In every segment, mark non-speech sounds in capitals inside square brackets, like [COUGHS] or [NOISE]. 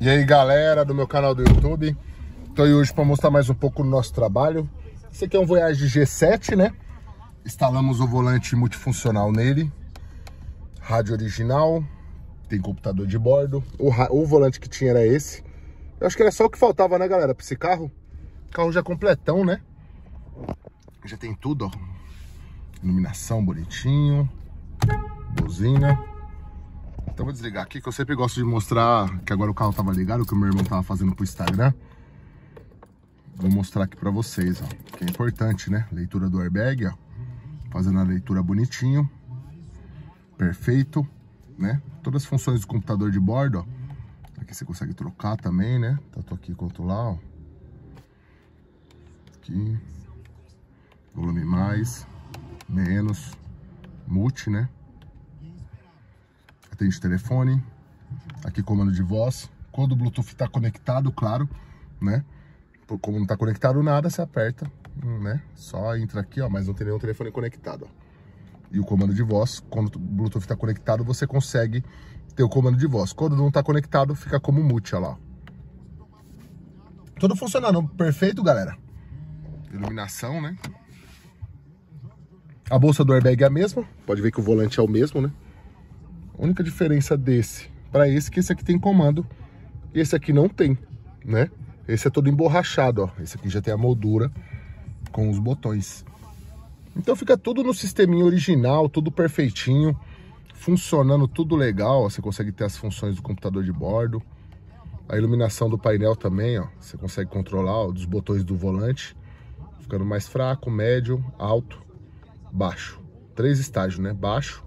E aí galera do meu canal do YouTube, tô aí hoje para mostrar mais um pouco do nosso trabalho. Esse aqui é um Voyage G7, né? Instalamos o volante multifuncional nele, rádio original, tem computador de bordo. O, o volante que tinha era esse. Eu acho que era só o que faltava, né galera, Pra esse carro. O carro já é completão, né? Já tem tudo, ó. Iluminação bonitinho, buzina. Então vou desligar aqui, que eu sempre gosto de mostrar que agora o carro tava ligado, que o meu irmão tava fazendo pro Instagram. Vou mostrar aqui pra vocês, ó. Que é importante, né? Leitura do airbag, ó. Fazendo a leitura bonitinho. Perfeito, né? Todas as funções do computador de bordo, ó. Aqui você consegue trocar também, né? Tanto tá, aqui quanto lá, ó. Aqui. Volume mais, menos, multi, né? tem de telefone, aqui comando de voz. Quando o Bluetooth está conectado, claro, né? Como não está conectado nada, você aperta, né? Só entra aqui, ó, mas não tem nenhum telefone conectado, ó. E o comando de voz, quando o Bluetooth está conectado, você consegue ter o comando de voz. Quando não está conectado, fica como mute, ó lá. Tudo funcionando perfeito, galera. Iluminação, né? A bolsa do airbag é a mesma. Pode ver que o volante é o mesmo, né? A única diferença desse para esse é que esse aqui tem comando e esse aqui não tem, né? Esse é todo emborrachado, ó. Esse aqui já tem a moldura com os botões. Então fica tudo no sisteminha original, tudo perfeitinho, funcionando tudo legal. Ó. Você consegue ter as funções do computador de bordo. A iluminação do painel também, ó. Você consegue controlar ó, dos botões do volante. Ficando mais fraco, médio, alto, baixo. Três estágios, né? Baixo,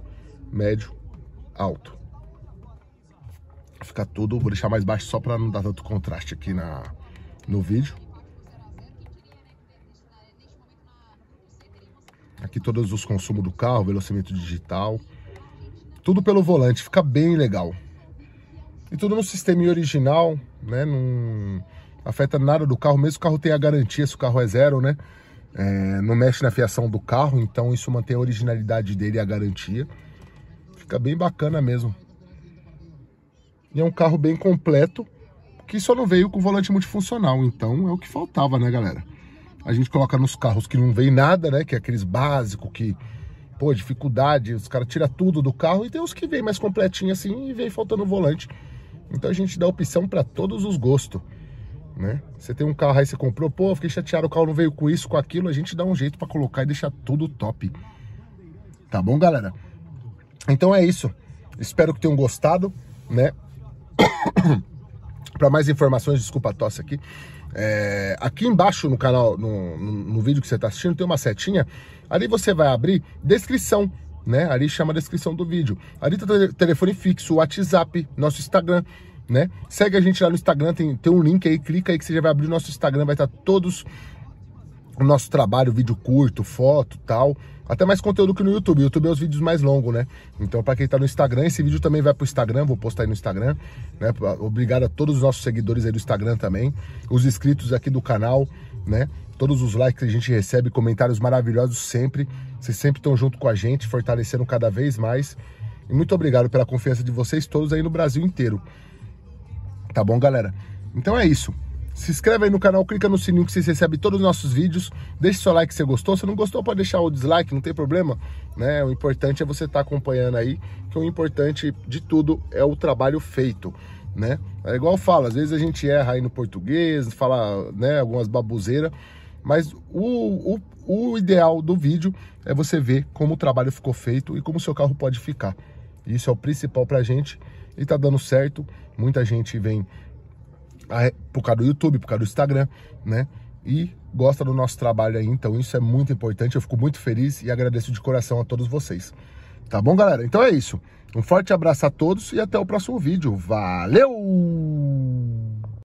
médio alto. ficar tudo, vou deixar mais baixo só para não dar tanto contraste aqui na, no vídeo. Aqui todos os consumos do carro, velocímetro digital. Tudo pelo volante, fica bem legal. E tudo no sistema original, né? Não afeta nada do carro, mesmo o carro tem a garantia, se o carro é zero, né? É, não mexe na fiação do carro, então isso mantém a originalidade dele e a garantia. Fica bem bacana mesmo. E é um carro bem completo, que só não veio com volante multifuncional. Então é o que faltava, né, galera? A gente coloca nos carros que não vem nada, né? Que é aqueles básicos que, pô, dificuldade, os caras tiram tudo do carro. E tem os que vem mais completinho assim e vem faltando volante. Então a gente dá opção para todos os gostos, né? Você tem um carro aí, você comprou, pô, fiquei chateado, o carro não veio com isso, com aquilo. A gente dá um jeito para colocar e deixar tudo top. Tá bom, galera? Então é isso. Espero que tenham gostado, né? [COUGHS] Para mais informações, desculpa a tosse aqui. É, aqui embaixo no canal, no, no, no vídeo que você está assistindo, tem uma setinha. Ali você vai abrir descrição, né? Ali chama a descrição do vídeo. Ali tá telefone fixo, WhatsApp, nosso Instagram. Né? Segue a gente lá no Instagram, tem, tem um link aí, clica aí que você já vai abrir o nosso Instagram, vai estar tá todos o nosso trabalho, vídeo curto, foto, tal, até mais conteúdo que no YouTube. YouTube é os vídeos mais longos, né? Então, para quem tá no Instagram, esse vídeo também vai pro Instagram, vou postar aí no Instagram, né? Obrigado a todos os nossos seguidores aí do Instagram também, os inscritos aqui do canal, né? Todos os likes que a gente recebe, comentários maravilhosos sempre. Vocês sempre estão junto com a gente, fortalecendo cada vez mais. E muito obrigado pela confiança de vocês todos aí no Brasil inteiro. Tá bom, galera? Então é isso. Se inscreve aí no canal, clica no sininho que vocês recebem todos os nossos vídeos. Deixe seu like se você gostou. Se não gostou, pode deixar o dislike, não tem problema. Né? O importante é você estar tá acompanhando aí, que o importante de tudo é o trabalho feito. Né? É igual fala, às vezes a gente erra aí no português, fala né, algumas babuzeiras, mas o, o, o ideal do vídeo é você ver como o trabalho ficou feito e como o seu carro pode ficar. Isso é o principal para a gente e tá dando certo. Muita gente vem por causa do YouTube, por causa do Instagram, né? E gosta do nosso trabalho aí, então isso é muito importante. Eu fico muito feliz e agradeço de coração a todos vocês. Tá bom, galera? Então é isso. Um forte abraço a todos e até o próximo vídeo. Valeu!